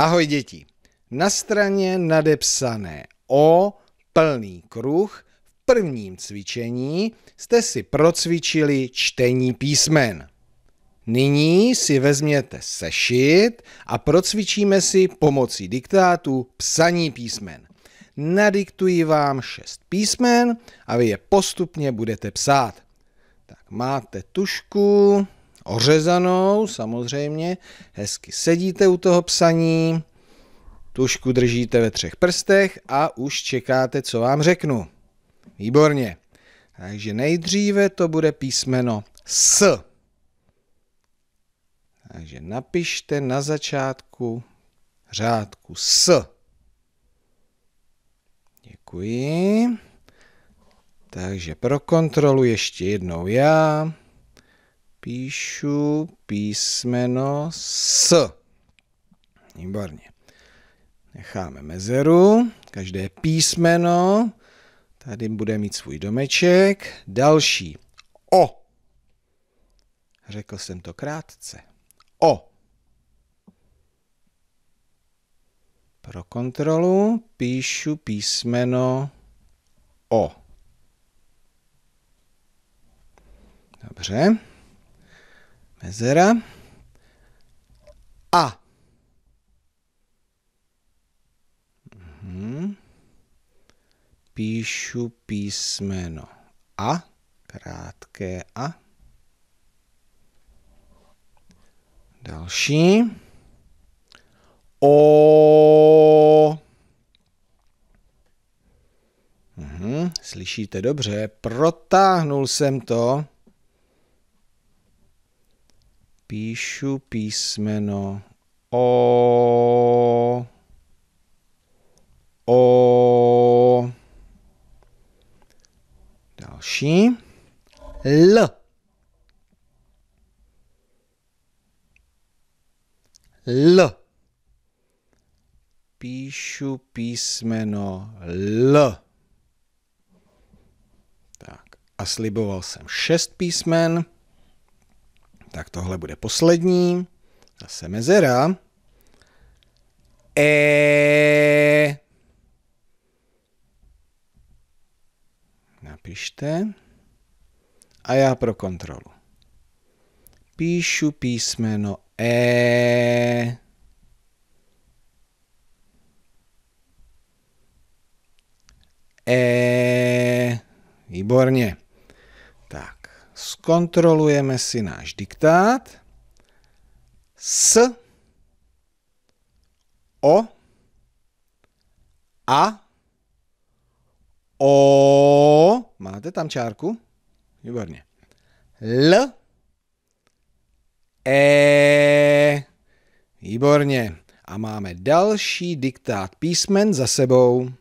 Ahoj děti. Na straně nadepsané O plný kruh v prvním cvičení jste si procvičili čtení písmen. Nyní si vezměte sešit a procvičíme si pomocí diktátu psaní písmen. Nadiktuji vám šest písmen a vy je postupně budete psát. Tak máte tušku ořezanou, samozřejmě. Hezky sedíte u toho psaní, tušku držíte ve třech prstech a už čekáte, co vám řeknu. Výborně. Takže nejdříve to bude písmeno S. Takže napište na začátku řádku S. Děkuji. Takže pro kontrolu ještě jednou já. Píšu písmeno S. Výborně. Necháme mezeru. Každé písmeno tady bude mít svůj domeček. Další. O. Řekl jsem to krátce. O. Pro kontrolu píšu písmeno O. Dobře. Mezera. A. Mhm. Píšu písmeno A, krátké A. Další. O. Mhm, slyšíte dobře, protáhnul jsem to píšu písmeno O. O. Další. L. L. Píšu písmeno L. Tak a sliboval jsem šest písmen. Tak tohle bude poslední. Zase mezera. E. Napište. A já pro kontrolu. Píšu písmeno E. E. Výborně. Zkontrolujeme si náš diktát. S, o, a, o. Máte tam čárku? Výborně. L, e. Výborně. A máme další diktát písmen za sebou.